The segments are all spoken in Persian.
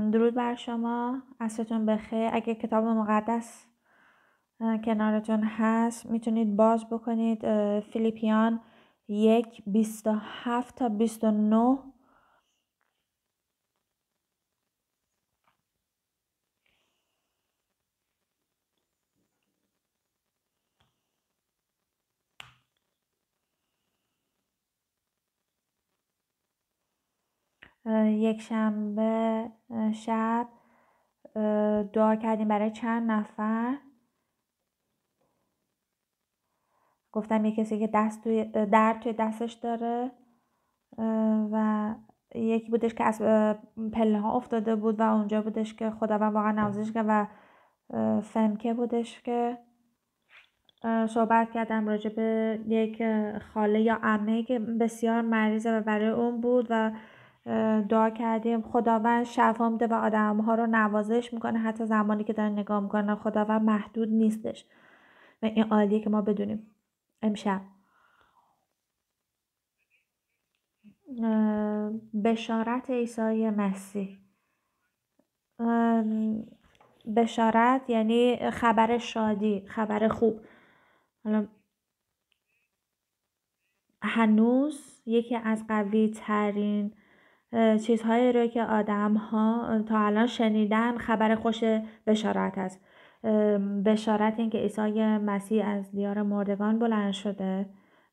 درود بر شما به بخیر اگه کتاب مقدس کنارتون هست میتونید باز بکنید فیلیپیان یک هفت تا 29 یک شنبه شب دعا کردیم برای چند نفر گفتم یه کسی که دست توی توی دستش داره و یکی بودش که از پله ها افتاده بود و اونجا بودش که خداوند واقعا نوزش کرد و فمکه بودش که صحبت کردم راجع به یک خاله یا عمه که بسیار مریضه و برای اون بود و دعا کردیم خداوند شفا میده و آدم ها رو نوازش میکنه حتی زمانی که دارن نگاه میکنه خداوند محدود نیستش و این عالیه که ما بدونیم امشب بشارت عیسی مسیح بشارت یعنی خبر شادی خبر خوب حالا هنوز یکی از قوی ترین چیزهایی رو که آدم ها تا الان شنیدن خبر خوش بشارت است بشارت که عیسی مسیح از دیار مردگان بلند شده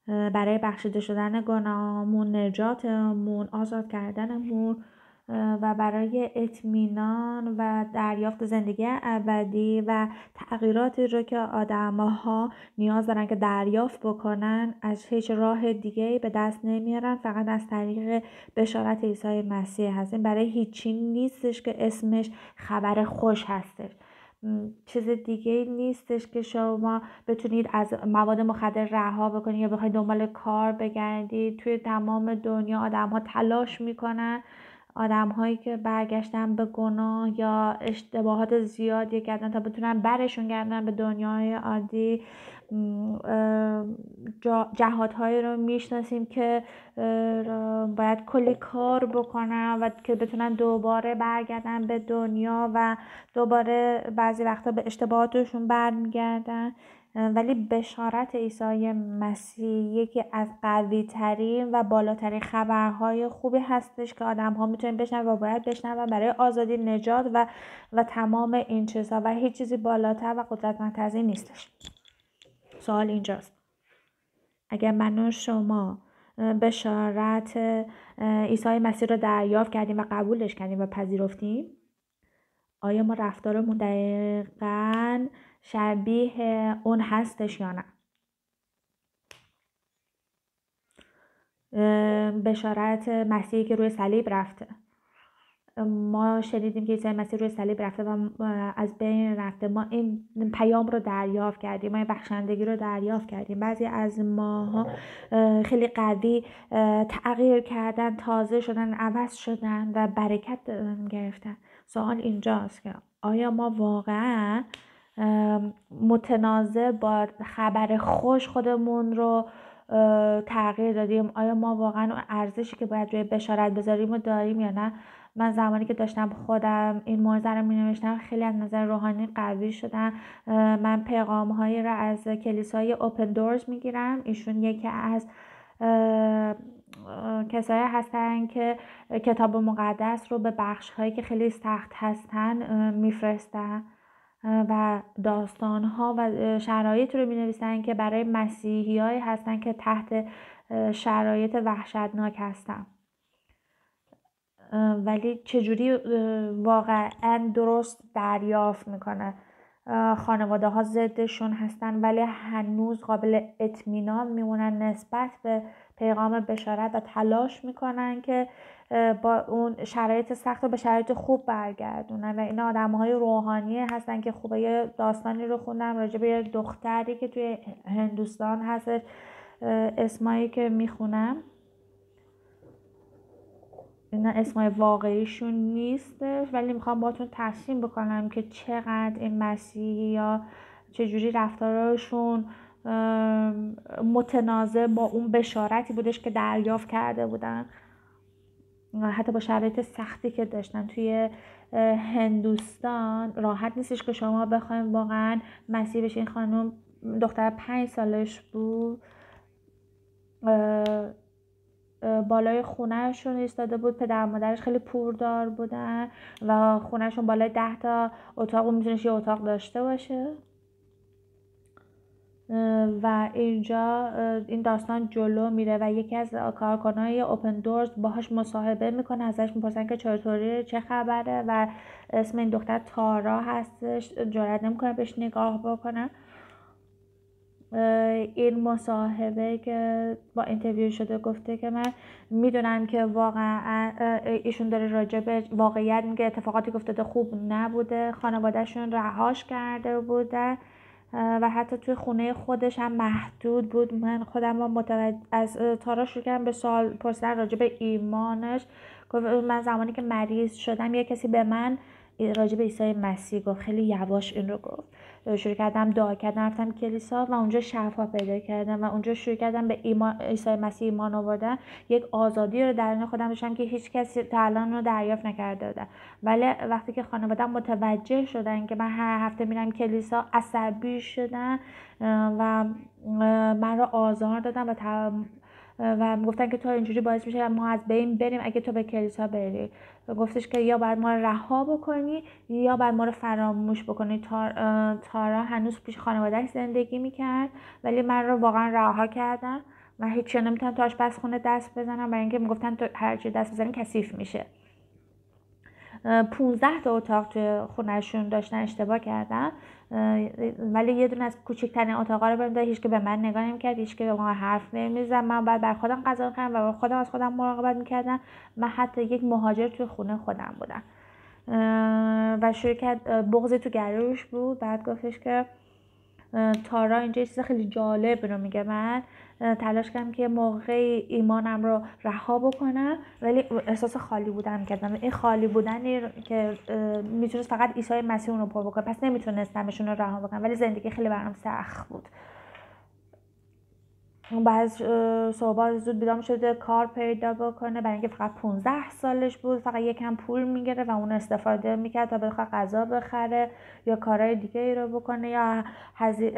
برای بخشیده شدن گناهمون نجاتمون آزاد کردنمون و برای اطمینان و دریافت زندگی ابدی و تغییراتی رو که ها نیاز دارن که دریافت بکنن از هیچ راه دیگه به دست نمیارن فقط از طریق بشارت عیسی مسیح هست این برای هیچی نیستش که اسمش خبر خوش هستش چیز دیگه نیستش که شما بتونید از مواد مخدر رها بکنید یا بخواید دنبال کار بگردید توی تمام دنیا آدم ها تلاش میکنن آدم هایی که برگشتن به گناه یا اشتباهات زیادی کردن تا بتونن برشون گردن به دنیای عادی جهادهایی رو میشناسیم که باید کلی کار بکنن و که بتونن دوباره برگردن به دنیا و دوباره بعضی وقتا به اشتباهاتشون برمیگردن ولی بشارت عیسی مسیح یکی از قوی ترین و بالاترین خبرهای خوبی هستش که آدم ها میتونن بشنن و باید بشنون و برای آزادی نجات و و تمام این چیزها و هیچ چیزی بالاتر و قدرتمندتر از این نیستش سوال اینجاست اگر من و شما بشارت عیسی مسیح رو دریافت کردیم و قبولش کردیم و پذیرفتیم آیا ما رفتارمون دقیقا شبیه اون هستش یا نه بشارت مسیحی که روی صلیب رفته ما شنیدیم که عیسی مسیح روی صلیب رفته و از بین رفته ما این پیام رو دریافت کردیم ما این بخشندگی رو دریافت کردیم بعضی از ماها خیلی قدی تغییر کردن تازه شدن عوض شدن و برکت گرفتن سوال اینجاست که آیا ما واقعا متنازه با خبر خوش خودمون رو تغییر دادیم آیا ما واقعا ارزشی که باید روی بشارت بذاریم رو داریم یا نه من زمانی که داشتم خودم این موزه رو می نوشتم خیلی از نظر روحانی قوی شدم من پیغام هایی را از کلیسای اوپن دورز می گیرم ایشون یکی از کسایی هستن که کتاب مقدس رو به بخش هایی که خیلی سخت هستن میفرستن و داستان ها و شرایط رو می که برای مسیحی هستن که تحت شرایط وحشتناک هستن ولی چجوری واقعا درست دریافت میکنه خانواده ها ضدشون هستن ولی هنوز قابل اطمینان میمونن نسبت به پیغام بشارت و تلاش میکنن که با اون شرایط سخت رو به شرایط خوب برگردونن و این آدم های روحانی هستن که خوبه یه داستانی رو خوندم راجع به یه دختری که توی هندوستان هست اسمایی که میخونم اینا اسمای واقعیشون نیست ولی میخوام باتون تقسیم بکنم که چقدر این مسیحی یا چجوری رفتارشون متنازع با اون بشارتی بودش که دریافت کرده بودن حتی با شرایط سختی که داشتن توی هندوستان راحت نیستش که شما بخوایم واقعا مسیح این خانم دختر پنج سالش بود بالای خونهشون ایستاده بود پدر مادرش خیلی پوردار بودن و خونهشون بالای ده تا اتاق اون میتونش یه اتاق داشته باشه و اینجا این داستان جلو میره و یکی از کارکنهای اوپن دورز باهاش مصاحبه میکنه ازش میپرسن که چطوری چه خبره و اسم این دختر تارا هستش جرات نمیکنه بهش نگاه بکنه این مصاحبه که با اینترویو شده گفته که من میدونم که واقعا ایشون داره راجع به واقعیت میگه اتفاقاتی گفته خوب نبوده خانوادهشون رهاش کرده بوده و حتی توی خونه خودش هم محدود بود من خودم با متوجه از تارا شروع کردم به سال پرسیدن راجع به ایمانش من زمانی که مریض شدم یه کسی به من راجع به عیسی مسیح گفت خیلی یواش این رو گفت شروع کردم دعا کردم رفتم کلیسا و اونجا شفا پیدا کردم و اونجا شروع کردم به ایمان مسیح ایمان آوردن یک آزادی رو درون خودم داشتم که هیچ کسی تا رو دریافت نکرده بودم ولی وقتی که خانوادم متوجه شدن که من هر هفته میرم کلیسا عصبی شدن و من رو آزار دادن و و گفتن که تو اینجوری باعث میشه ما از بین بریم اگه تو به کلیسا بری گفتش که یا بر ما رها بکنی یا بر ما رو فراموش بکنی تارا هنوز پیش خانوادهش زندگی میکرد ولی من رو واقعا رها کردم و هیچ نمیتونم پس خونه دست بزنم برای اینکه میگفتن تو هرچی دست بزنی کثیف میشه 15 تا اتاق توی خونهشون داشتن اشتباه کردن ولی یه دونه از کوچکترین اتاقا رو بهم داد هیچ که به من نگاه نمیکرد هیچ که به ما حرف نمیزد من بعد بر خودم غذا میکردم و بر خودم از خودم مراقبت میکردم من حتی یک مهاجر توی خونه خودم بودم و شروع کرد بغضی تو گلوش بود بعد گفتش که تارا اینجا یه چیز خیلی جالب رو میگه من تلاش کردم که موقع ایمانم رو رها بکنم ولی احساس خالی بودم کردم این خالی بودنی که میتونست فقط عیسی مسیح اون رو پر بکنه پس نمیتونستمشون رو رها بکنم ولی زندگی خیلی برام سخت بود بعد صبح زود بیدام شده کار پیدا بکنه برای اینکه فقط 15 سالش بود فقط یکم پول میگیره و اون استفاده میکرد تا بخواد غذا بخره یا کارهای دیگه ای رو بکنه یا هزی...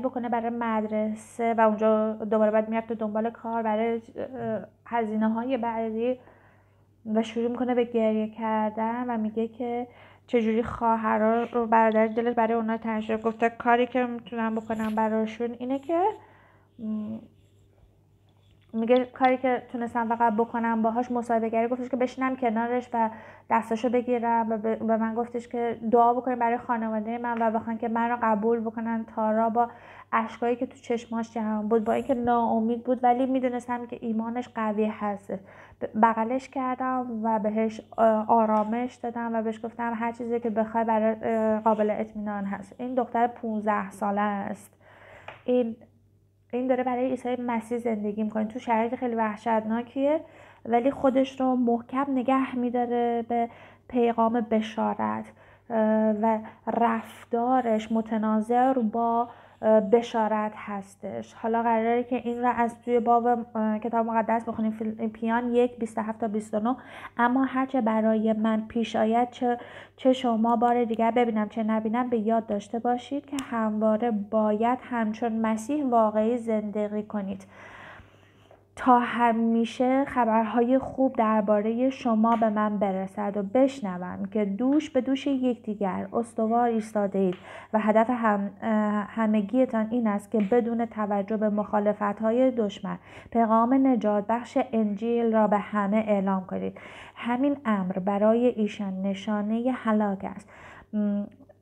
بکنه برای مدرسه و اونجا دوباره بعد میرفته دنبال کار برای هزینه های بعدی و شروع میکنه به گریه کردن و میگه که چجوری خواهر رو برادر دلش برای اونا تنش گفته کاری که میتونم بکنم براشون اینه که میگه کاری که تونستم فقط بکنم باهاش مصاحبه گری گفتش که بشینم کنارش و دستاشو بگیرم و به من گفتش که دعا بکنیم برای خانواده من و بخوان که من رو قبول بکنن را با اشکایی که تو چشماش جهان بود با اینکه ناامید بود ولی میدونستم که ایمانش قوی هست بغلش کردم و بهش آرامش دادم و بهش گفتم هر چیزی که بخوای برای قابل اطمینان هست این دختر 15 ساله است این این داره برای عیسی مسیح زندگی میکنه تو شرایط خیلی وحشتناکیه ولی خودش رو محکم نگه میداره به پیغام بشارت و رفتارش متناظر با بشارت هستش حالا قراره که این را از توی باب کتاب مقدس بخونیم پیان یک 27 تا 29 اما هرچه برای من پیش آید چه, چه شما بار دیگر ببینم چه نبینم به یاد داشته باشید که همواره باید همچون مسیح واقعی زندگی کنید تا همیشه خبرهای خوب درباره شما به من برسد و بشنوم که دوش به دوش یکدیگر استوار ایستاده اید و هدف هم همگیتان این است که بدون توجه به مخالفتهای دشمن پیغام نجات بخش انجیل را به همه اعلام کنید همین امر برای ایشان نشانه هلاک است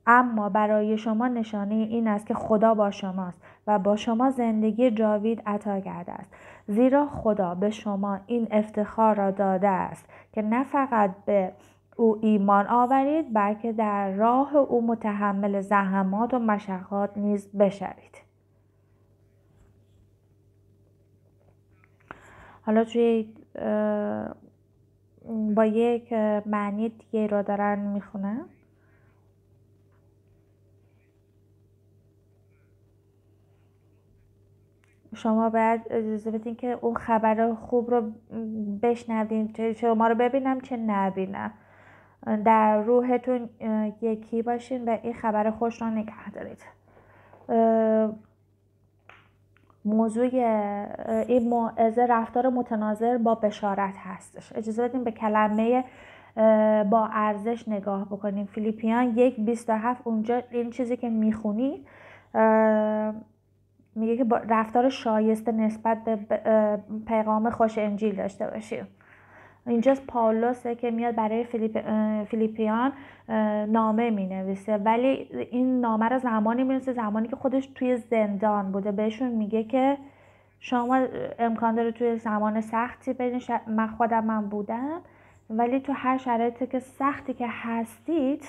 اما برای شما نشانه این است که خدا با شماست و با شما زندگی جاوید عطا کرده است زیرا خدا به شما این افتخار را داده است که نه فقط به او ایمان آورید بلکه در راه او متحمل زحمات و مشقات نیز بشوید حالا توی با یک معنی دیگه را دارن میخونم شما باید اجازه بدین که اون خبر خوب رو بشنویم چه شما رو ببینم چه نبینم در روحتون یکی باشین و این خبر خوش رو نگه دارید موضوع این موعظه رفتار متناظر با بشارت هستش اجازه بدین به کلمه با ارزش نگاه بکنیم فیلیپیان یک 27 اونجا این چیزی که میخونی میگه که رفتار شایسته نسبت به پیغام خوش انجیل داشته باشیم اینجاست پاولوسه که میاد برای فیلیپ، فیلیپیان نامه می نویسه ولی این نامه رو زمانی می زمانی که خودش توی زندان بوده بهشون میگه که شما امکان داره توی زمان سختی برین من خودم من بودم ولی تو هر شرایطی که سختی که هستید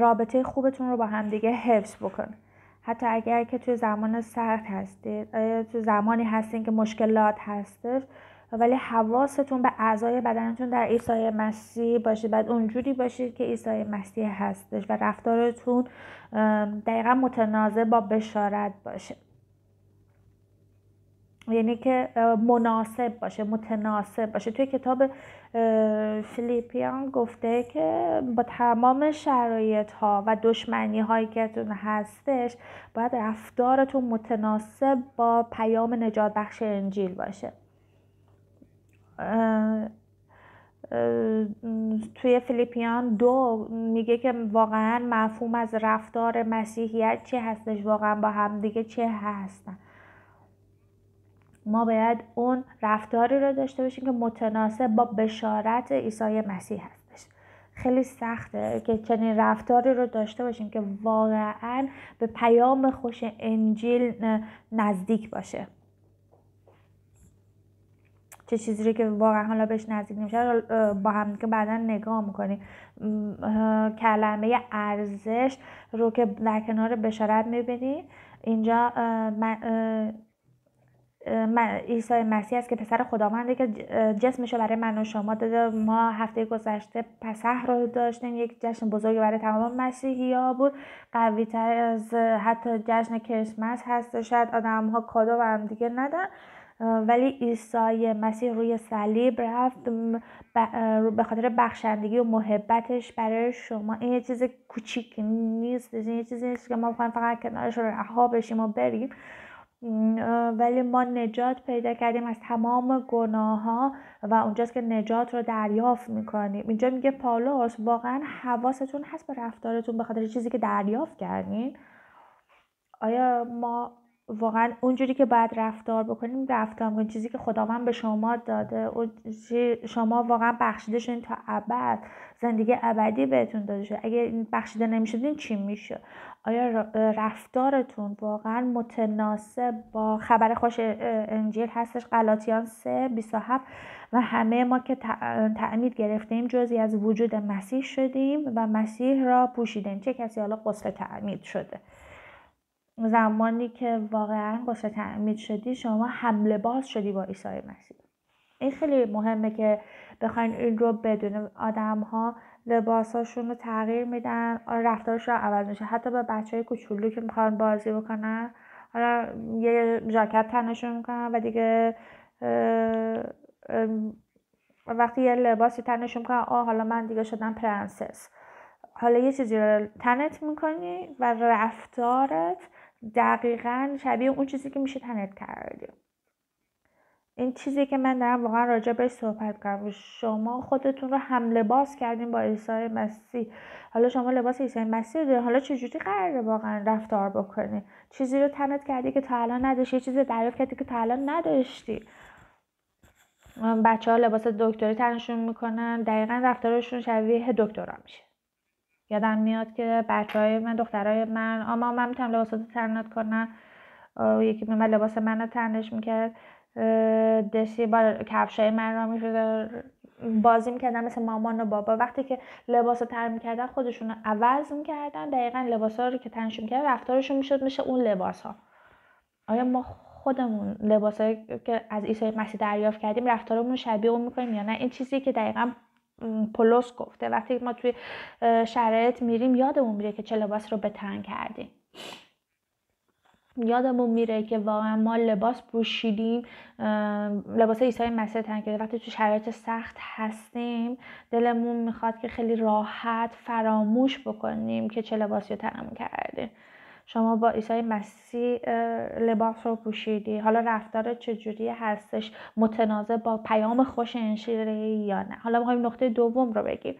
رابطه خوبتون رو با همدیگه حفظ بکنید حتی اگر که توی زمان سخت هستید تو زمانی هستین که مشکلات هستش ولی حواستون به اعضای بدنتون در عیسی مسیح باشه بعد اونجوری باشید که عیسی مسیح هستش و رفتارتون دقیقا متنازع با بشارت باشه یعنی که مناسب باشه متناسب باشه توی کتاب فلیپیان گفته که با تمام شرایط ها و دشمنی هایی که تون هستش باید رفتارتون متناسب با پیام نجات بخش انجیل باشه توی فلیپیان دو میگه که واقعا مفهوم از رفتار مسیحیت چی هستش واقعا با همدیگه چی هستن ما باید اون رفتاری رو داشته باشیم که متناسب با بشارت عیسی مسیح هستش خیلی سخته که چنین رفتاری رو داشته باشیم که واقعا به پیام خوش انجیل نزدیک باشه چه چیزی رو که واقعا حالا بهش نزدیک نمیشه با هم که بعدا نگاه میکنیم کلمه ارزش رو که در کنار بشارت میبینی اینجا عیسی مسیح است که پسر خداونده که جسمش برای من و شما داده ما هفته گذشته پسح رو داشتیم یک جشن بزرگ برای تمام مسیحی ها بود قوی تر از حتی جشن کریسمس هست شاید آدم ها کادو و هم دیگه ندن ولی عیسی مسیح روی صلیب رفت به خاطر بخشندگی و محبتش برای شما این یه چیز کوچیک نیست این یه چیزی نیست که ما فقط کنارش رها بشیم و بریم ولی ما نجات پیدا کردیم از تمام گناه ها و اونجاست که نجات رو دریافت میکنیم اینجا میگه پالوس واقعا حواستون هست به رفتارتون به خاطر چیزی که دریافت کردین آیا ما واقعا اونجوری که باید رفتار بکنیم رفتار میکنیم چیزی که خداوند به شما داده شما واقعا بخشیده شدین تا ابد زندگی ابدی بهتون داده شد اگه بخشیده نمیشدین چی میشه آیا رفتارتون واقعا متناسب با خبر خوش انجیل هستش قلاتیان 3 27 و همه ما که تعمید گرفتیم جزی از وجود مسیح شدیم و مسیح را پوشیدیم چه کسی حالا قصر تعمید شده زمانی که واقعا قصر تعمید شدی شما حمله باز شدی با عیسی مسیح این خیلی مهمه که بخواین این رو بدون آدم ها لباساشون رو تغییر میدن آره، رفتارش رو عوض میشه حتی به بچه های کوچولو که میخوان بازی بکنن حالا یه ژاکت تنشون میکنن و دیگه وقتی یه لباسی تنشون میکنن آه حالا من دیگه شدم پرنسس حالا یه چیزی رو تنت میکنی و رفتارت دقیقا شبیه اون چیزی که میشه تنت کردیم این چیزی که من دارم واقعا راجع بهش صحبت کنم شما خودتون رو هم لباس کردین با عیسی مسیح حالا شما لباس عیسی مسیح رو حالا چجوری قراره واقعا رفتار بکنی چیزی رو تنت کردی که تا الان نداشتی چیزی دریافت کردی که تا الان نداشتی بچه ها لباس دکتری تنشون میکنن دقیقا رفتارشون شبیه دکترا میشه یادم میاد که بچه های من دخترای من آما من میتونم لباسات تنت کنم یکی من لباس من تنش میکرد دسی با کفشای من را بازی میکردن مثل مامان و بابا وقتی که لباس رو تر میکردن خودشون رو عوض میکردن دقیقا لباس ها رو که تنشون میکردن رفتارشون میشد میشه اون لباس ها آیا ما خودمون لباس که از عیسی مسیح دریافت کردیم رفتارمون شبیه اون میکنیم یا نه این چیزی که دقیقا پولس گفته وقتی ما توی شرایط میریم یادمون میره که چه لباس رو به تن کردیم یادمون میره که واقعا ما لباس پوشیدیم لباس عیسی مسیح تن که وقتی تو شرایط سخت هستیم دلمون میخواد که خیلی راحت فراموش بکنیم که چه لباسی رو تنم کردیم شما با عیسی مسیح لباس رو پوشیدی حالا رفتار چجوری هستش متنازه با پیام خوش انشیره یا نه حالا میخوایم نقطه دوم رو بگیم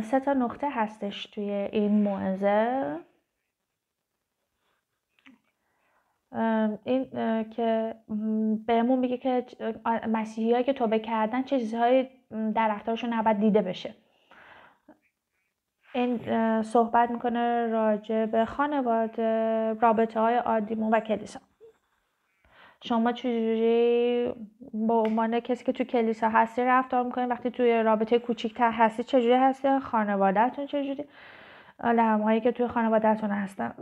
سه تا نقطه هستش توی این موعظه این که بهمون میگه که مسیحی که توبه کردن چه چیزهای در رفتارشون نباید دیده بشه این صحبت میکنه راجع به خانواده رابطه های عادیمون و کلیسا شما چجوری با عنوان کسی که تو کلیسا هستی رفتار میکنین وقتی توی رابطه کوچیکتر هستی چجوری هستی خانوادهتون چجوری هایی که توی خانوادهتون هستن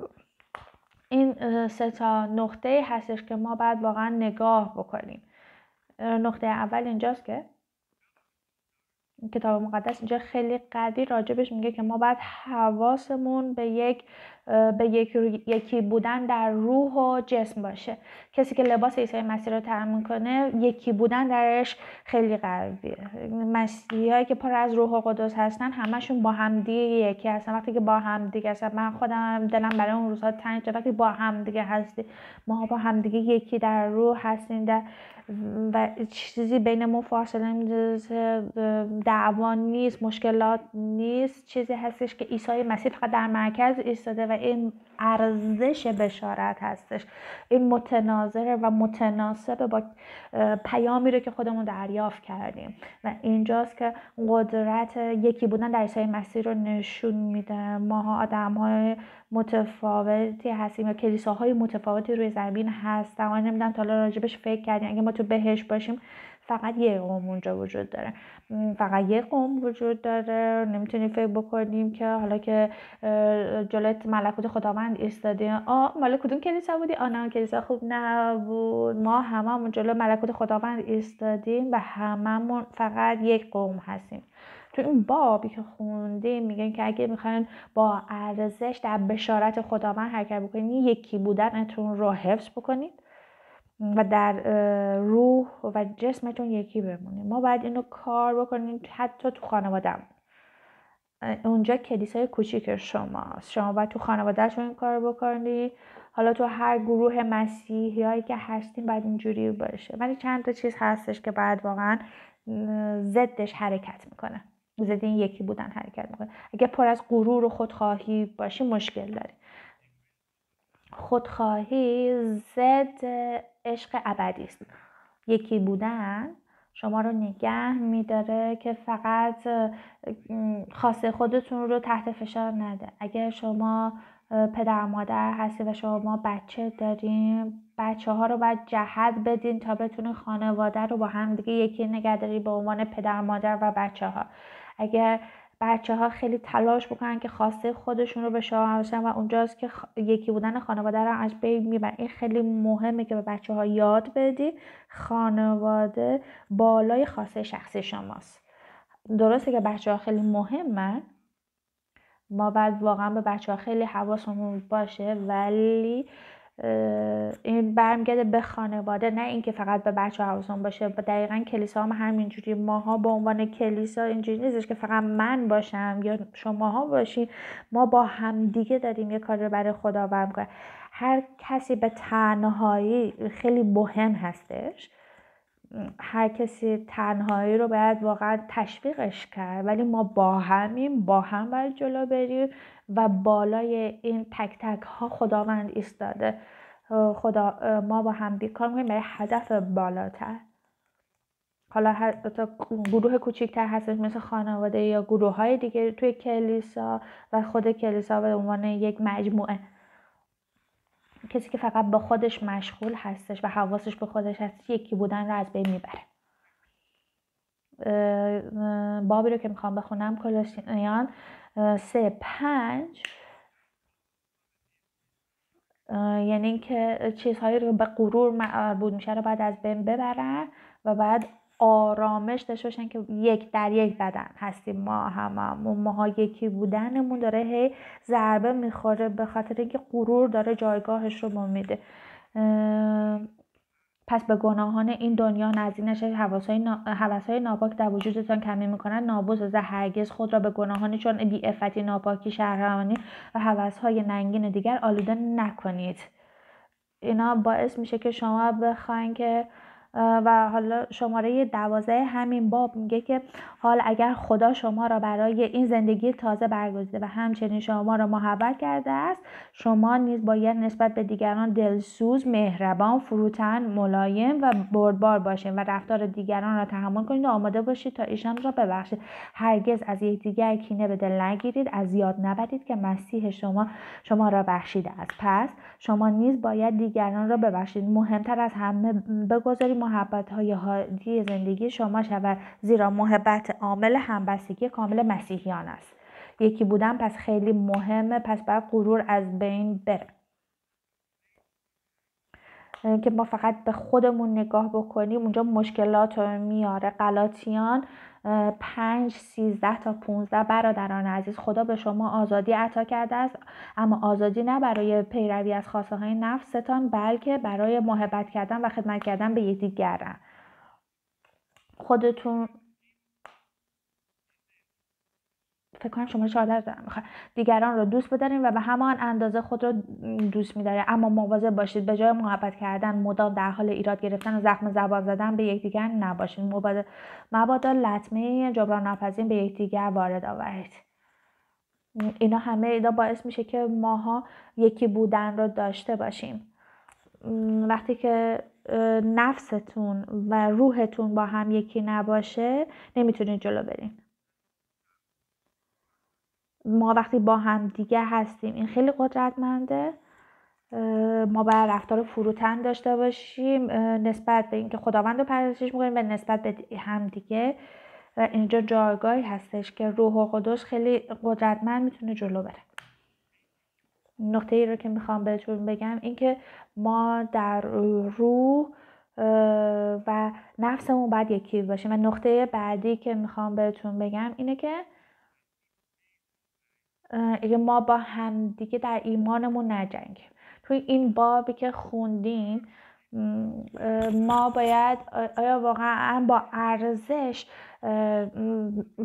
این سه تا نقطه هستش که ما باید واقعا نگاه بکنیم نقطه اول اینجاست که کتاب مقدس اینجا خیلی قدی راجبش میگه که ما باید حواسمون به یک به یک یکی بودن در روح و جسم باشه کسی که لباس عیسی مسیح رو ترم کنه یکی بودن درش خیلی قویه مسیحایی که پر از روح و قدس هستن همشون با همدیگه یکی هستن وقتی که با همدیگه هستن من خودم دلم برای اون روزها تنگ وقتی با دیگه هستی ما با همدیگه یکی در روح هستیم در و چیزی بین ما فاصله میدازه دعوا نیست مشکلات نیست چیزی هستش که عیسی مسیح فقط در مرکز ایستاده و این ارزش بشارت هستش این متناظره و متناسب با پیامی رو که خودمون دریافت کردیم و اینجاست که قدرت یکی بودن در عیسی مسیح رو نشون میده ماها آدم های متفاوتی هستیم یا کلیساهای متفاوتی روی زمین هستن و نمیدونم تا حالا راجبش فکر کردیم اگه ما تو بهش باشیم فقط یه قوم اونجا وجود داره فقط یه قوم وجود داره نمیتونیم فکر بکنیم که حالا که جلت ملکوت خداوند ایستادیم آ مال کدوم کلیسا بودی نه کلیسا خوب نبود ما هممون جلو ملکوت خداوند ایستادیم و هممون فقط یک قوم هستیم تو این بابی که خوندیم میگن که اگه میخواین با ارزش در بشارت خداوند حرکت بکنید یکی بودنتون رو حفظ بکنید و در روح و جسمتون یکی بمونه ما باید اینو کار بکنیم حتی تو خانوادم اونجا کلیسای کوچیک شماست شما باید تو خانوادهشون این کار بکنی حالا تو هر گروه هایی که هستین باید اینجوری باشه ولی چند تا چیز هستش که بعد واقعا زدش حرکت میکنه زد این یکی بودن حرکت میکنه اگه پر از غرور و خودخواهی باشی مشکل داری خودخواهی ضد عشق ابدی است یکی بودن شما رو نگه میداره که فقط خاص خودتون رو تحت فشار نده اگر شما پدر مادر هستی و شما بچه داریم بچه ها رو باید جهت بدین تا بتونین خانواده رو با هم دیگه یکی نگه داری به عنوان پدر مادر و بچه ها اگر بچه ها خیلی تلاش بکنن که خواسته خودشون رو به شما باشن و اونجاست که یکی بودن خانواده رو از بین میبرن این خیلی مهمه که به بچه ها یاد بدی خانواده بالای خواسته شخصی شماست درسته که بچه ها خیلی مهمن ما بعد واقعا به بچه ها خیلی حواسمون باشه ولی این برمیگرده به خانواده نه اینکه فقط به بچه هاوسون باشه دقیقا کلیسا هم همینجوری ماها به عنوان کلیسا اینجوری نیستش که فقط من باشم یا شماها باشین ما با همدیگه داریم یه کار رو برای خدا کنیم هر کسی به تنهایی خیلی مهم هستش هر کسی تنهایی رو باید واقعا تشویقش کرد ولی ما با همیم با هم باید جلو بریم و بالای این تک تک ها خداوند ایستاده خدا ما با هم بیکار میکنیم برای هدف بالاتر حالا حتی گروه کوچکتر هستش مثل خانواده یا گروه های دیگه توی کلیسا و خود کلیسا به عنوان یک مجموعه کسی که فقط با خودش مشغول هستش و حواسش به خودش هست یکی بودن را از بین میبره بابی رو که میخوام بخونم کلوسیان سه پنج یعنی اینکه چیزهایی رو به غرور مربوط میشه رو بعد از بین ببرن و بعد آرامش داشته باشن که یک در یک بدن هستیم ما هممون ماها یکی بودنمون داره هی ضربه میخوره به خاطر اینکه غرور داره جایگاهش رو ما میده پس به گناهان این دنیا نزدیک حواسهای های ناپاک در وجودتان کمی میکنند نابوز و هرگز خود را به گناهان چون بیعفتی ناپاکی شهرانی و حواسهای ننگین دیگر آلوده نکنید اینا باعث میشه که شما بخواین که و حالا شماره دوازه همین باب میگه که حال اگر خدا شما را برای این زندگی تازه برگزیده و همچنین شما را محبت کرده است شما نیز باید نسبت به دیگران دلسوز مهربان فروتن ملایم و بردبار باشید و رفتار دیگران را تحمل کنید و آماده باشید تا ایشان را ببخشید هرگز از یکدیگر کینه به دل نگیرید از یاد نبرید که مسیح شما شما را بخشیده است پس شما نیز باید دیگران را ببخشید مهمتر از همه بگذارید محبت های حادی زندگی شما شود زیرا محبت عامل همبستگی کامل مسیحیان است یکی بودن پس خیلی مهمه پس باید غرور از بین بره که ما فقط به خودمون نگاه بکنیم اونجا مشکلات رو میاره قلاتیان پنج سیزده تا 15 برادران عزیز خدا به شما آزادی عطا کرده است اما آزادی نه برای پیروی از خواسته های نفستان بلکه برای محبت کردن و خدمت کردن به یکدیگرند خودتون فکر کنم شماره 14 دارم میخوام دیگران رو دوست بداریم و به همان اندازه خود رو دوست میداریم اما مواظب باشید به جای محبت کردن مدام در حال ایراد گرفتن و زخم زبان زدن به یکدیگر نباشید مبادا لطمه جبران ناپذیر به یکدیگر وارد آورید اینا همه اینا باعث میشه که ماها یکی بودن رو داشته باشیم وقتی که نفستون و روحتون با هم یکی نباشه نمیتونید جلو برین ما وقتی با هم دیگه هستیم این خیلی قدرتمنده ما باید رفتار فروتن داشته باشیم نسبت به اینکه خداوند رو پرستش میکنیم و نسبت به دیگه و اینجا جایگاهی هستش که روح و قدس خیلی قدرتمند میتونه جلو بره نقطه ای رو که میخوام بهتون بگم اینکه ما در روح و نفسمون باید یکی باشیم و نقطه بعدی که میخوام بهتون بگم اینه که اگه ما با همدیگه در ایمانمون نجنگیم توی این بابی که خوندیم ما باید آیا واقعا با ارزش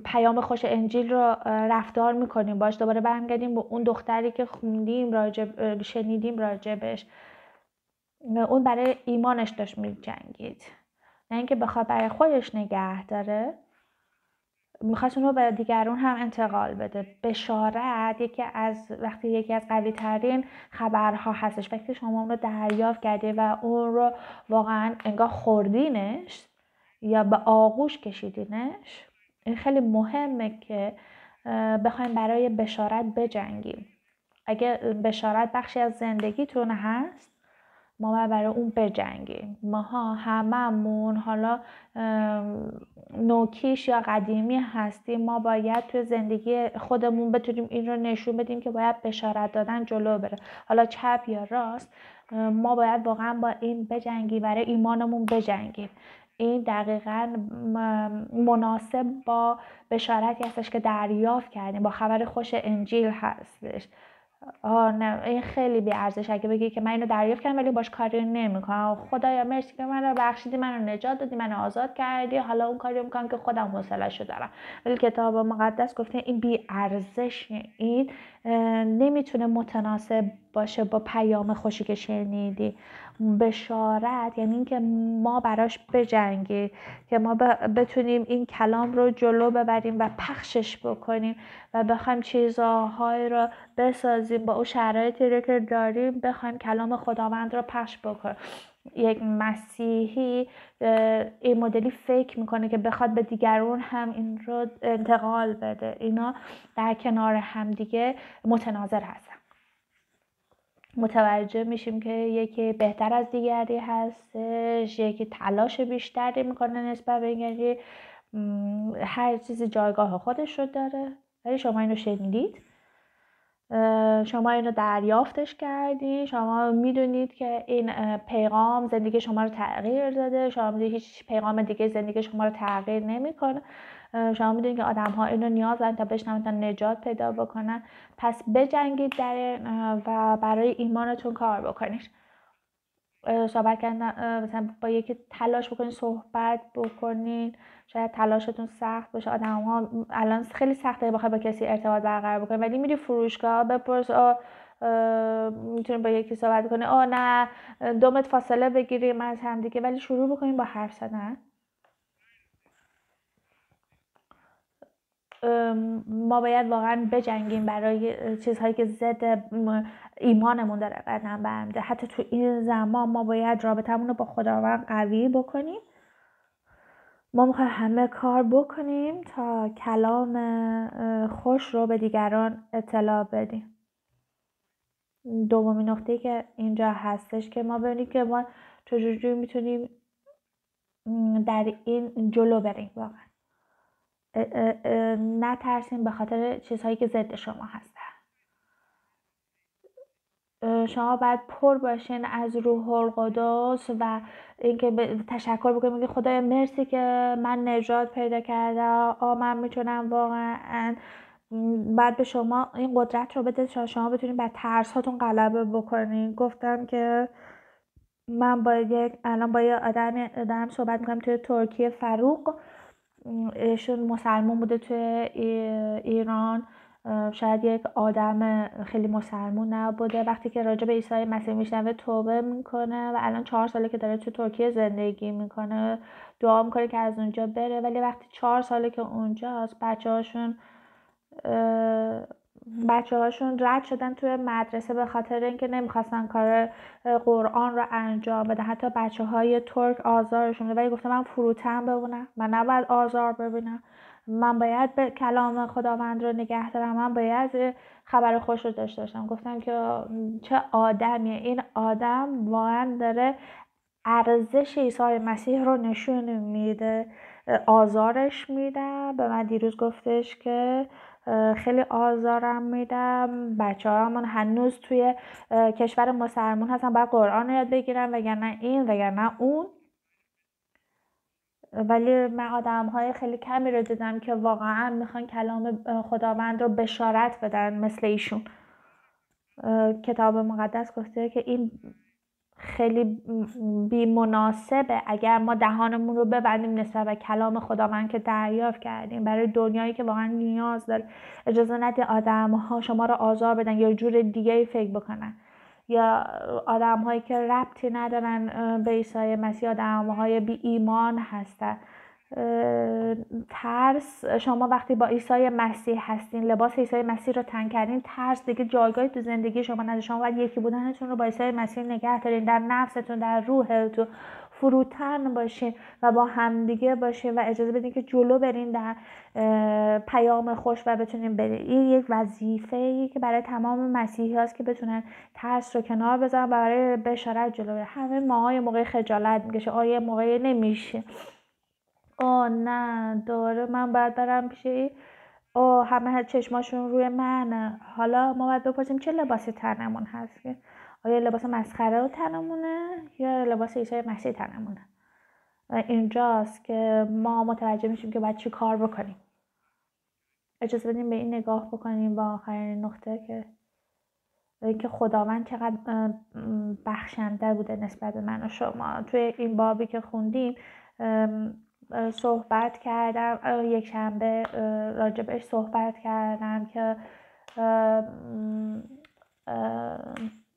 پیام خوش انجیل رو رفتار میکنیم باش دوباره برمیگردیم با اون دختری که خوندیم راجب شنیدیم راجبش اون برای ایمانش داشت میجنگید نه اینکه بخواد برای خودش نگه داره میخواست اون رو به دیگرون هم انتقال بده بشارت یکی از وقتی یکی از قوی ترین خبرها هستش وقتی شما اون رو دریافت کردی و اون رو واقعا انگار خوردینش یا به آغوش کشیدینش این خیلی مهمه که بخوایم برای بشارت بجنگیم اگه بشارت بخشی از زندگیتون هست ما باید برای اون بجنگیم ماها هممون حالا نوکیش یا قدیمی هستیم ما باید تو زندگی خودمون بتونیم این رو نشون بدیم که باید بشارت دادن جلو بره حالا چپ یا راست ما باید واقعا با این بجنگی برای ایمانمون بجنگیم این دقیقا مناسب با بشارتی هستش که دریافت کردیم با خبر خوش انجیل هستش آه نه این خیلی بی ارزش اگه بگی که من اینو دریافت کردم ولی باش کاری نمیکنم خدایا مرسی که منو بخشیدی منو نجات دادی منو آزاد کردی حالا اون کاری میکنم که خودم رو دارم ولی کتاب مقدس گفته این بی ارزش این نمیتونه متناسب باشه با پیام خوشی که شنیدی بشارت یعنی اینکه ما براش بجنگی که ما بتونیم این کلام رو جلو ببریم و پخشش بکنیم و بخوایم چیزهایی رو بسازیم با اون شرایطی رو که داریم بخوایم کلام خداوند رو پخش بکنیم یک مسیحی این مدلی فکر میکنه که بخواد به دیگرون هم این رو انتقال بده اینا در کنار همدیگه متناظر هست متوجه میشیم که یکی بهتر از دیگری هستش یکی تلاش بیشتری میکنه نسبت به دیگری هر چیزی جایگاه خودش رو داره ولی شما اینو شنیدید شما اینو دریافتش کردی شما میدونید که این پیغام زندگی شما رو تغییر داده شما هیچ پیغام دیگه زندگی شما رو تغییر نمیکنه شما میدونید که آدم ها اینو نیاز دارن تا بشنون تا نجات پیدا بکنن پس بجنگید در و برای ایمانتون کار بکنید صحبت کردن مثلا با یکی تلاش بکنید صحبت بکنید شاید تلاشتون سخت باشه آدم ها الان خیلی سخته بخوای با کسی ارتباط برقرار بکنید ولی میری فروشگاه بپرس او میتونیم با یکی صحبت کنه آه نه دومت فاصله بگیریم از همدیگه ولی شروع بکنیم با حرف زدن ما باید واقعا بجنگیم برای چیزهایی که ضد ایمانمون داره قدم حتی تو این زمان ما باید رابطمون رو با خداوند قوی بکنیم ما میخوایم همه کار بکنیم تا کلام خوش رو به دیگران اطلاع بدیم دومین نقطه که اینجا هستش که ما ببینیم که ما چجوری میتونیم در این جلو بریم واقعا نترسیم به خاطر چیزهایی که ضد شما هستن شما باید پر باشین از روح القدس و اینکه تشکر بکنید که خدای مرسی که من نجات پیدا کردم آ من میتونم واقعا بعد به شما این قدرت رو بده شما بتونید بر ترس هاتون غلبه بکنین گفتم که من با یک الان با یه آدم آدم صحبت میکنم توی ترکیه فروق ایشون مسلمان بوده توی ایران شاید یک آدم خیلی مسلمون نبوده وقتی که راجع به عیسی مسیح میشنوه توبه میکنه و الان چهار ساله که داره تو ترکیه زندگی میکنه دعا میکنه که از اونجا بره ولی وقتی چهار ساله که اونجاست بچه هاشون بچه هاشون رد شدن توی مدرسه به خاطر اینکه نمیخواستن کار قرآن رو انجام بده حتی بچه های ترک آزارشون ولی گفته من فروتن ببونم من نباید آزار ببینم من باید به کلام خداوند رو نگه دارم من باید خبر خوش رو داشته باشم گفتم که چه آدمیه این آدم واقعا داره ارزش عیسی مسیح رو نشون میده آزارش میدم به من دیروز گفتش که خیلی آزارم میدم بچه هنوز توی کشور مسلمون هستن باید قرآن رو یاد بگیرن وگرنه این نه اون ولی من آدم های خیلی کمی رو دیدم که واقعا میخوان کلام خداوند رو بشارت بدن مثل ایشون کتاب مقدس گفته که این خیلی بیمناسبه اگر ما دهانمون رو ببندیم نسبت به کلام خداوند که دریافت کردیم برای دنیایی که واقعا نیاز داره اجازه ندید آدم ها شما رو آزار بدن یا جور دیگه فکر بکنن یا آدم هایی که ربطی ندارن به عیسی مسیح آدم های بی ایمان هستن ترس شما وقتی با عیسی مسیح هستین لباس عیسی مسیح رو تن کردین ترس دیگه جایگاهی تو زندگی شما نداره شما باید یکی بودنتون رو با عیسی مسیح نگه دارین در نفستون در روحتون فروتن باشین و با همدیگه باشین و اجازه بدین که جلو برین در پیام خوش و بتونین برین این یک وظیفه که برای تمام مسیحی هاست که بتونن ترس رو کنار بذارن برای بشارت جلو همه ماهای موقع خجالت میکشه آیه موقع نمیشه آ نه داره من باید برم پیش ای او همه چشماشون روی منه حالا ما باید بپرسیم چه لباسی تنمون هست که آیا لباس مسخره و تنمونه یا لباس عیسی مسیح تنمونه اینجاست که ما متوجه میشیم که باید چی کار بکنیم اجازه بدیم به این نگاه بکنیم با آخرین نقطه که اینکه خداوند چقدر بخشنده بوده نسبت به من و شما توی این بابی که خوندیم صحبت کردم یک شنبه راجبش صحبت کردم که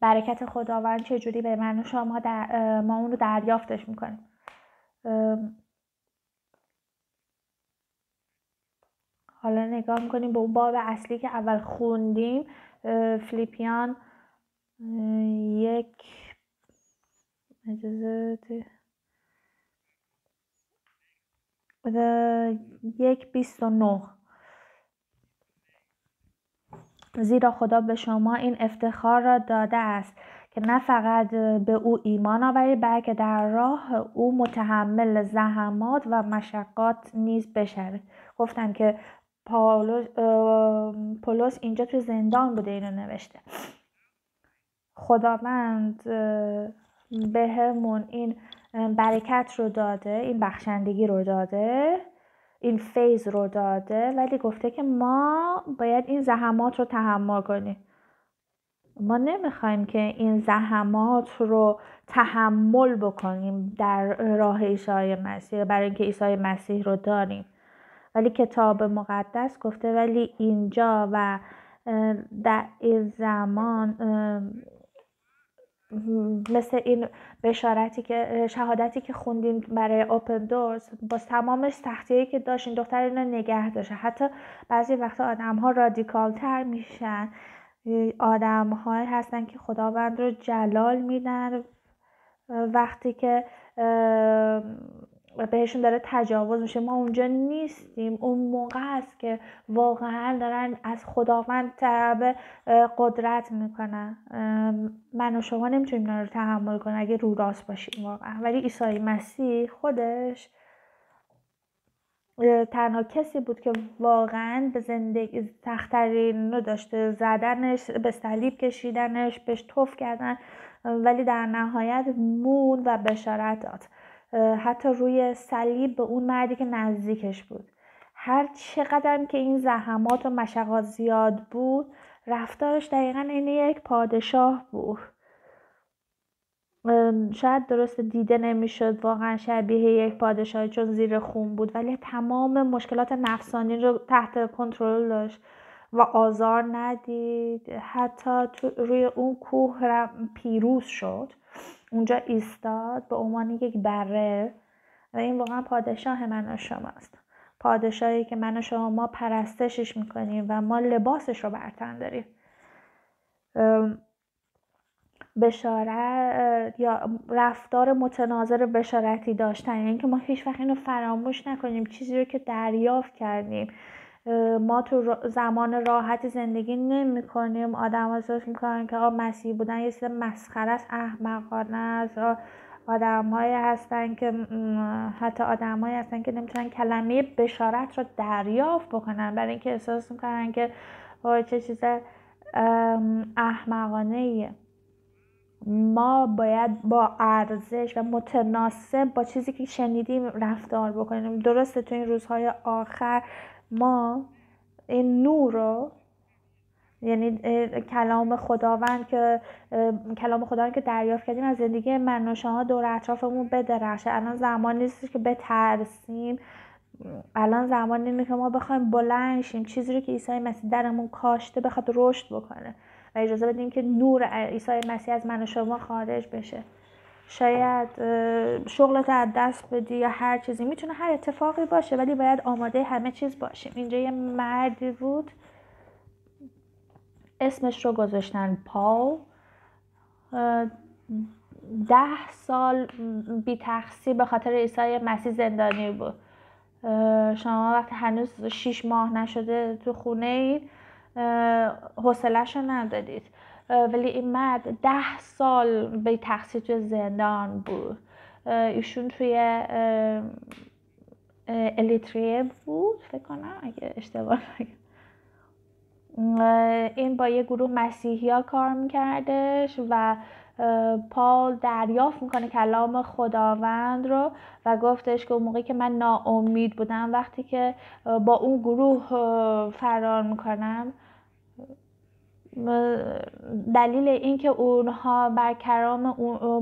برکت خداوند چجوری به من و شما در ما اون رو دریافتش میکنیم حالا نگاه میکنیم به اون باب اصلی که اول خوندیم فلیپیان یک اجازه یک بیست و نه زیرا خدا به شما این افتخار را داده است که نه فقط به او ایمان آورید بلکه در راه او متحمل زحمات و مشقات نیز بشوید گفتم که پولس اینجا توی زندان بوده اینو نوشته خداوند بهمون این برکت رو داده این بخشندگی رو داده این فیض رو داده ولی گفته که ما باید این زحمات رو تحمل کنیم ما نمیخوایم که این زحمات رو تحمل بکنیم در راه ایسای مسیح برای اینکه عیسی مسیح رو داریم ولی کتاب مقدس گفته ولی اینجا و در این زمان مثل این بشارتی که شهادتی که خوندیم برای اوپن دورز با تمام سختیایی که داشت این دختر اینو نگه داشته حتی بعضی وقتا آدم ها رادیکال تر میشن آدم های هستن که خداوند رو جلال میدن وقتی که بهشون داره تجاوز میشه ما اونجا نیستیم اون موقع است که واقعا دارن از خداوند طلب قدرت میکنن من و شما نمیتونیم رو تحمل کنیم اگه رو راست باشیم واقعا ولی عیسی مسیح خودش تنها کسی بود که واقعا به زندگی سختترین رو داشته زدنش به صلیب کشیدنش بهش توف کردن ولی در نهایت مون و بشارت داد حتی روی صلیب به اون مردی که نزدیکش بود هر چقدر که این زحمات و مشقات زیاد بود رفتارش دقیقا عین یک پادشاه بود شاید درست دیده نمیشد واقعا شبیه یک پادشاه چون زیر خون بود ولی تمام مشکلات نفسانی رو تحت کنترل داشت و آزار ندید حتی روی اون کوه پیروز شد اونجا ایستاد به عنوان یک بره و این واقعا پادشاه من و شماست پادشاهی که من و شما ما پرستشش میکنیم و ما لباسش رو برتن داریم بشارت یا رفتار متناظر بشارتی داشتن یعنی ما هیچ وقت اینو فراموش نکنیم چیزی رو که دریافت کردیم ما تو زمان راحت زندگی نمی کنیم آدم احساس میکنن که مسیح بودن یه چیز مسخره است احمقانه است آدمهایی هستن که حتی آدمهایی هستن که نمیتونن کلمه بشارت رو دریافت بکنن برای اینکه احساس میکنن که وای چه چیز احمقانه ایه ما باید با ارزش و متناسب با چیزی که شنیدیم رفتار بکنیم درسته تو این روزهای آخر ما این نور رو یعنی کلام خداوند که کلام خداوند که دریافت کردیم از زندگی من و شما دور اطرافمون بدرخشه الان زمان نیست که بترسیم الان زمان اینه که ما بخوایم بلند چیزی رو که عیسی مسیح درمون کاشته بخواد رشد بکنه و اجازه بدیم که نور عیسی مسیح از من و شما خارج بشه شاید شغلت از دست بدی یا هر چیزی میتونه هر اتفاقی باشه ولی باید آماده همه چیز باشیم اینجا یه مردی بود اسمش رو گذاشتن پاو ده سال بی تخصی به خاطر ایسای مسیح زندانی بود شما وقتی هنوز شیش ماه نشده تو خونه این حسلش رو ندادید. ولی این مرد ده سال به تقصیر زندان بود ایشون توی الیتریه بود فکر کنم اگه اشتباه این با یه گروه مسیحی ها کار میکردش و پال دریافت میکنه کلام خداوند رو و گفتش که اون موقعی که من ناامید بودم وقتی که با اون گروه فرار میکنم دلیل اینکه اونها بر کرام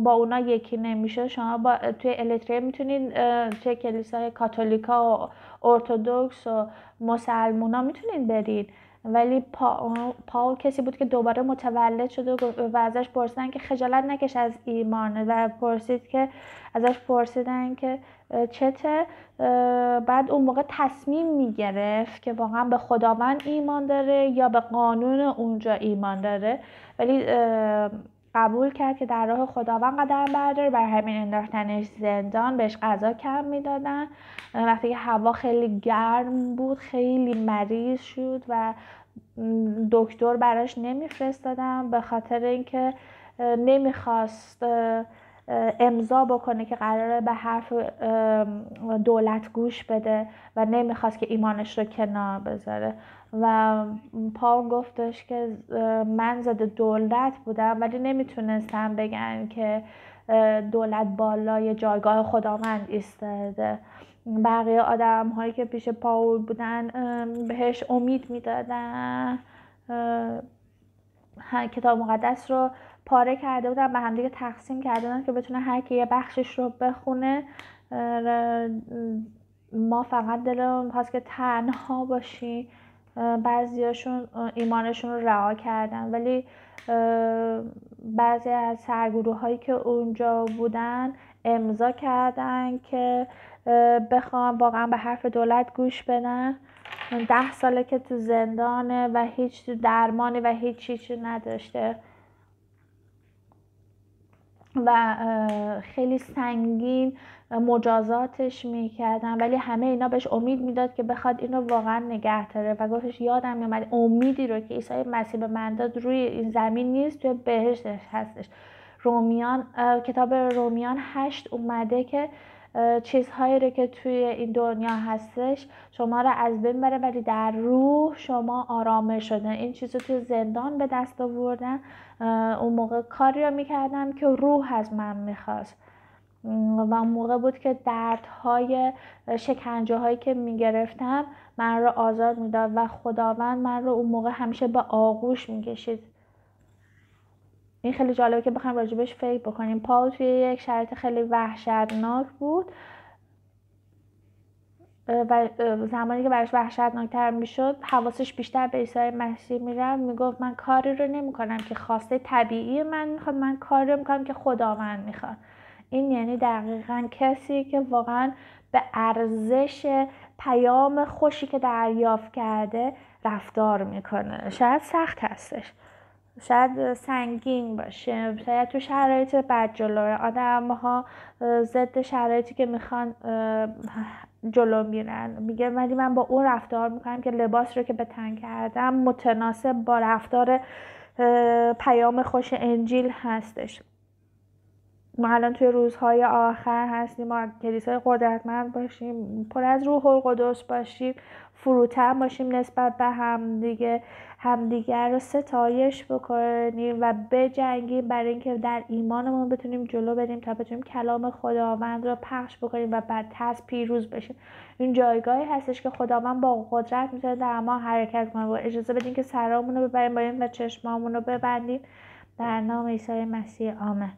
با اونا یکی نمیشه شما توی الیتریه میتونید توی کلیسای کاتولیکا و ارتودکس و مسلمونا میتونید برید ولی پا, کسی بود که دوباره متولد شد و ازش پرسیدن که خجالت نکش از ایمان و پرسید که ازش پرسیدن که چته بعد اون موقع تصمیم میگرفت که واقعا به خداوند ایمان داره یا به قانون اونجا ایمان داره ولی قبول کرد که در راه خداوند قدم برداره بر همین انداختنش زندان بهش غذا کم میدادن وقتی که هوا خیلی گرم بود خیلی مریض شد و دکتر براش نمیفرستادن به خاطر اینکه نمیخواست امضا بکنه که قراره به حرف دولت گوش بده و نمیخواست که ایمانش رو کنار بذاره و پاول گفتش که من زده دولت بودم ولی نمیتونستم بگن که دولت بالای جایگاه خداوند ایستاده بقیه آدم هایی که پیش پاول بودن بهش امید میدادن کتاب مقدس رو پاره کرده بودن به همدیگه تقسیم کرده بودن که بتونه هر کی یه بخشش رو بخونه ما فقط دلمون خواست که تنها باشی بعضیاشون ایمانشون رو رها کردن ولی بعضی از سرگروه هایی که اونجا بودن امضا کردن که بخوام واقعا به حرف دولت گوش بدن ده ساله که تو زندانه و هیچ درمانی و هیچ چیزی نداشته و خیلی سنگین مجازاتش میکردن ولی همه اینا بهش امید میداد که بخواد این رو واقعا نگه داره و گفتش یادم میومد امیدی رو که عیسی مسیح به من داد روی این زمین نیست توی بهشتش هستش رومیان کتاب رومیان هشت اومده که چیزهایی رو که توی این دنیا هستش شما رو از بین بره ولی در روح شما آرامه شدن این چیز رو توی زندان به دست آوردن اون موقع کاری را میکردم که روح از من میخواست و اون موقع بود که دردهای شکنجه هایی که میگرفتم من رو آزاد میداد و خداوند من رو اون موقع همیشه به آغوش میکشید این خیلی جالبه که بخوایم راجبش فکر بکنیم پاول توی یک شرط خیلی وحشتناک بود و زمانی که براش وحشتناکتر میشد حواسش بیشتر به عیسی مسیح میرفت میگفت من کاری رو نمیکنم که خواسته طبیعی من میخوام من کاری رو میکنم که خداوند میخواد این یعنی دقیقا کسی که واقعا به ارزش پیام خوشی که دریافت کرده رفتار میکنه شاید سخت هستش شاید سنگین باشه شاید تو شرایط بد جلو آدم ها ضد شرایطی که میخوان جلو میرن میگه ولی من با اون رفتار میکنم که لباس رو که به تن کردم متناسب با رفتار پیام خوش انجیل هستش ما الان توی روزهای آخر هستیم ما کلیسای قدرتمند باشیم پر از روح القدس باشیم فروتن باشیم نسبت به همدیگه همدیگر رو ستایش بکنیم و بجنگیم برای اینکه در ایمانمون بتونیم جلو بریم تا بتونیم کلام خداوند رو پخش بکنیم و بعد تس پیروز بشیم این جایگاهی هستش که خداوند با قدرت میتونه در ما حرکت کنه و اجازه بدیم که سرامون رو ببریم و چشمامون رو ببندیم در نام عیسی مسیح آمن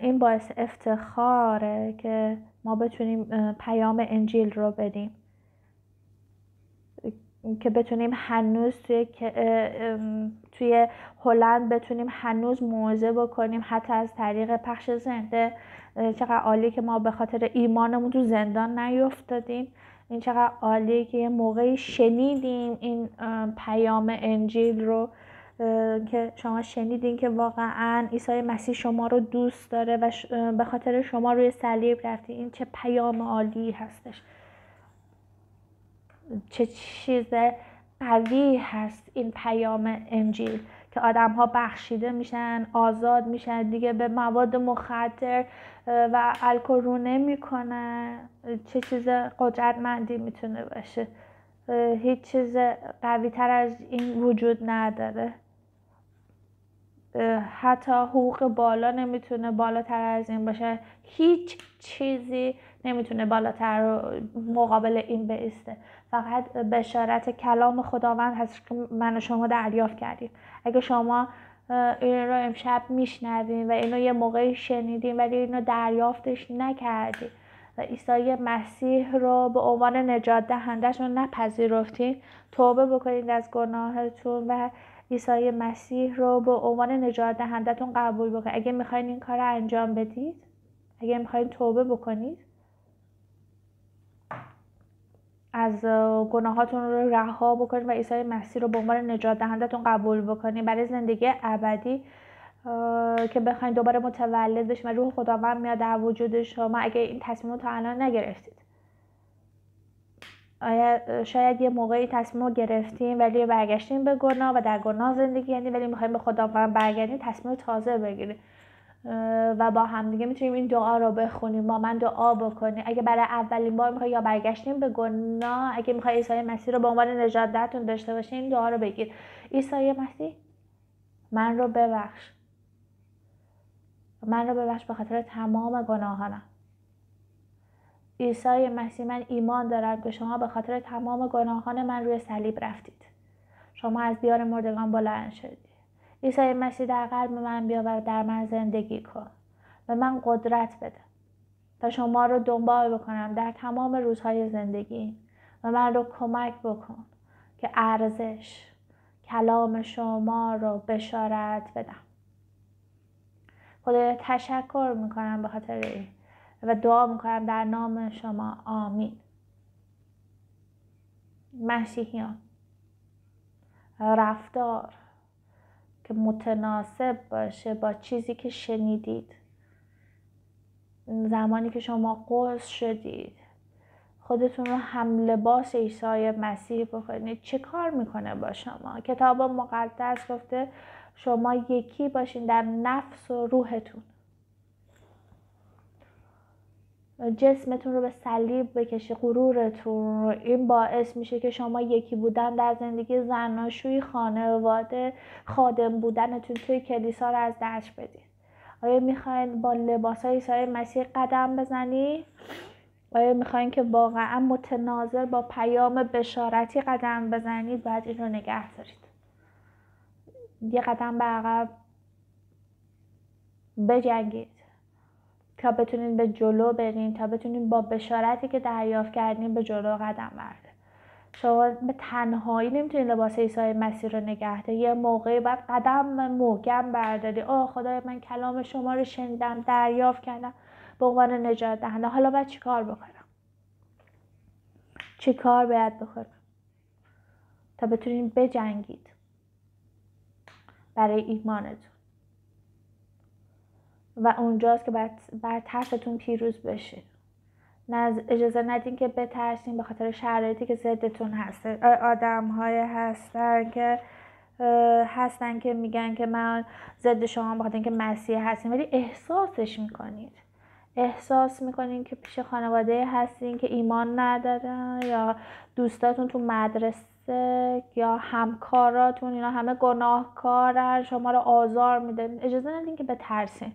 این باعث افتخاره که ما بتونیم پیام انجیل رو بدیم که بتونیم هنوز توی, توی هلند بتونیم هنوز موزه بکنیم حتی از طریق پخش زنده چقدر عالی که ما به خاطر ایمانمون تو زندان نیفتادیم این چقدر عالی که یه موقعی شنیدیم این پیام انجیل رو که شما شنیدین که واقعا عیسی مسیح شما رو دوست داره و به خاطر شما روی صلیب رفتی این چه پیام عالی هستش چه چیز قوی هست این پیام انجیل که آدم ها بخشیده میشن آزاد میشن دیگه به مواد مخدر و الکل رو چه چیز قدرتمندی میتونه باشه هیچ چیز قوی تر از این وجود نداره حتی حقوق بالا نمیتونه بالاتر از این باشه هیچ چیزی نمیتونه بالاتر مقابل این بیسته فقط بشارت کلام خداوند هست که من و شما دریافت کردیم اگه شما این رو امشب میشنویم و اینو یه موقعی شنیدیم ولی اینو دریافتش نکردیم و عیسی مسیح رو به عنوان نجات دهندش رو نپذیرفتین توبه بکنید از گناهتون و عیسی مسیح رو به عنوان نجات دهندتون قبول بکنید اگه میخواین این کار رو انجام بدید اگه میخواین توبه بکنید از گناهاتون رو رها بکنید و عیسی مسیح رو به عنوان نجات دهندتون قبول بکنید برای زندگی ابدی که بخواین دوباره متولد بشین و روح خداوند میاد در وجود شما اگه این تصمیم رو تا الان نگرفتید شاید یه موقعی تصمیم رو گرفتیم ولی برگشتیم به گناه و در گناه زندگی یعنی ولی میخوایم به خداوند برگردیم تصمیم تازه بگیریم و با همدیگه میتونیم این دعا رو بخونیم با من دعا بکنیم اگه برای اولین بار میخوای یا برگشتیم به گناه اگه میخوای عیسی مسیح رو به عنوان نجات دهتون داشته باشین این دعا رو بگیر عیسی مسیح من رو ببخش من رو ببخش به خاطر تمام گناهانم عیسی مسیح من ایمان دارم که شما به خاطر تمام گناهان من روی صلیب رفتید شما از دیار مردگان بلند شدید عیسی مسیح در قلب من بیا و در من زندگی کن و من قدرت بده تا شما رو دنبال بکنم در تمام روزهای زندگی و من رو کمک بکن که ارزش کلام شما رو بشارت بدم خدایا تشکر میکنم به خاطر این و دعا میکنم در نام شما آمین مسیحیان رفتار که متناسب باشه با چیزی که شنیدید زمانی که شما قرص شدید خودتون رو هم لباس عیسی مسیح بکنید چه کار میکنه با شما کتاب مقدس گفته شما یکی باشین در نفس و روحتون جسمتون رو به صلیب بکشه غرورتون رو این باعث میشه که شما یکی بودن در زندگی زناشوی خانواده خادم بودنتون توی کلیسا رو از دست بدید آیا میخواین با لباس های مسیح قدم بزنی؟ آیا میخواین که واقعا متناظر با پیام بشارتی قدم بزنید باید این رو نگه دارید یه قدم به عقب بجنگید تا بتونین به جلو برین تا بتونین با بشارتی که دریافت کردین به جلو قدم برد. شما به تنهایی نمیتونین لباس عیسی مسیر رو نگه یه موقعی باید قدم محکم برداری آه خدای من کلام شما رو شنیدم دریافت کردم به عنوان نجات دهنده حالا باید چیکار بکنم چی کار باید بکنم تا بتونین بجنگید برای ایمانتون و اونجاست که بر, بر ترستون پیروز بشین اجازه ندین که بترسین به خاطر شرایطی که زدتون هست آدم های هستن که هستن که میگن که من ضد شما بخاطر اینکه مسیح هستیم ولی احساسش میکنید احساس میکنین که پیش خانواده هستین که ایمان ندارن یا دوستاتون تو مدرسه یا همکاراتون اینا همه گناهکارن شما رو آزار میدن اجازه ندین که بترسین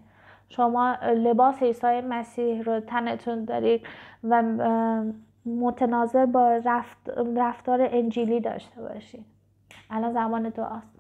شما لباس عیسی مسیح رو تنتون دارید و متناظر با رفت، رفتار انجیلی داشته باشید الان زمان دعاست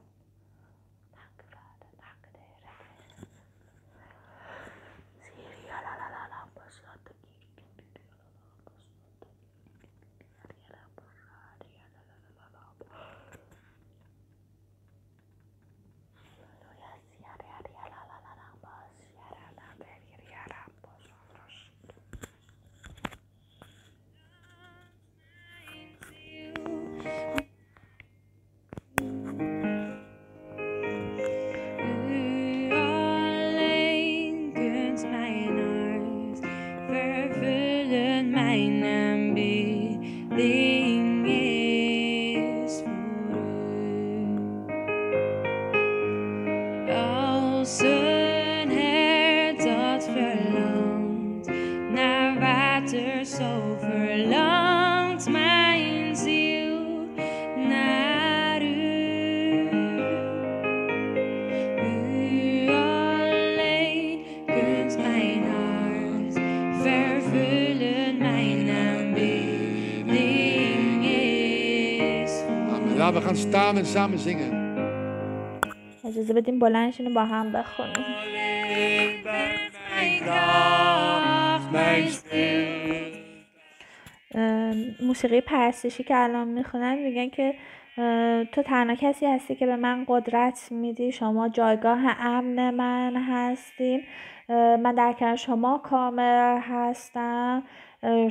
Laten we gaan staan en samen zingen. اجازه بدیم بلندشون رو با هم بخونیم موسیقی پرستشی که الان میخونن میگن که تو تنها کسی هستی که به من قدرت میدی شما جایگاه امن من هستیم من در کنار شما کامل هستم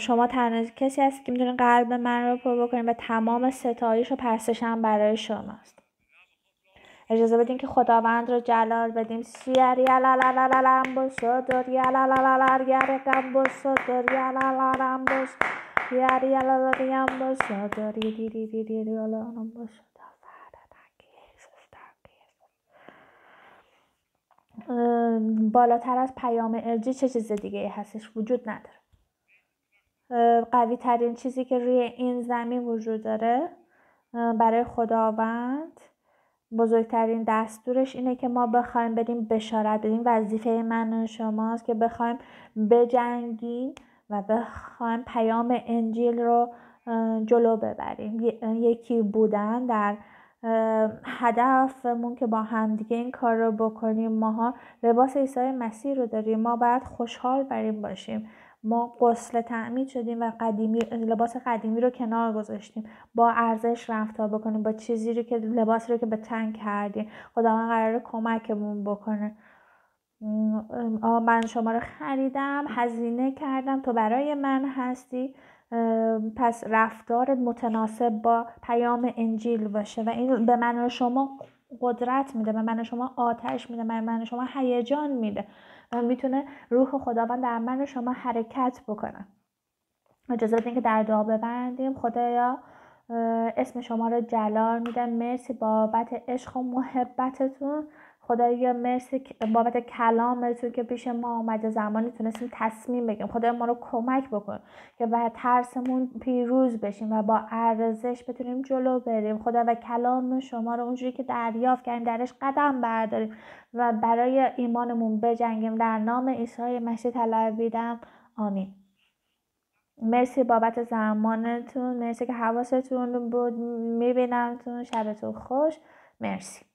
شما تنها کسی هست که میتونه قلب من رو پر بکنید و تمام ستایش و پرستش هم برای شماست اجازه بدیم که خداوند رو جلال بدیم سیر یلالالالم بسدر یلالالالرگرقم دی یلالالم بالاتر از پیام ارجی چه چیز دیگه هستش وجود نداره قوی ترین چیزی که روی این زمین وجود داره برای خداوند بزرگترین دستورش اینه که ما بخوایم بریم بشارت بدیم وظیفه من و شماست که بخوایم بجنگیم و بخوایم پیام انجیل رو جلو ببریم یکی بودن در هدفمون که با همدیگه این کار رو بکنیم ماها لباس عیسی مسیح رو داریم ما باید خوشحال بریم باشیم ما قسل تعمید شدیم و قدیمی لباس قدیمی رو کنار گذاشتیم با ارزش رفتار بکنیم با چیزی رو که لباس رو که به تنگ کردیم من قرار کمکمون بکنه من شما رو خریدم هزینه کردم تو برای من هستی پس رفتار متناسب با پیام انجیل باشه و این به من و شما قدرت میده به من و شما آتش میده به من و شما هیجان میده میتونه روح خداوند در من شما حرکت بکنه اجازه بدین که در دعا ببندیم خدایا اسم شما رو جلال میدم مرسی بابت عشق و محبتتون خدایا مرسی بابت کلامتون که پیش ما آمده زمانی تونستیم تصمیم بگیم خدایا ما رو کمک بکن که بر ترسمون پیروز بشیم و با ارزش بتونیم جلو بریم خدا و کلام شما رو اونجوری که دریافت کردیم درش قدم برداریم و برای ایمانمون بجنگیم در نام عیسی مسیح طلبیدم آمین مرسی بابت زمانتون مرسی که حواستون بود میبینمتون شبتون خوش مرسی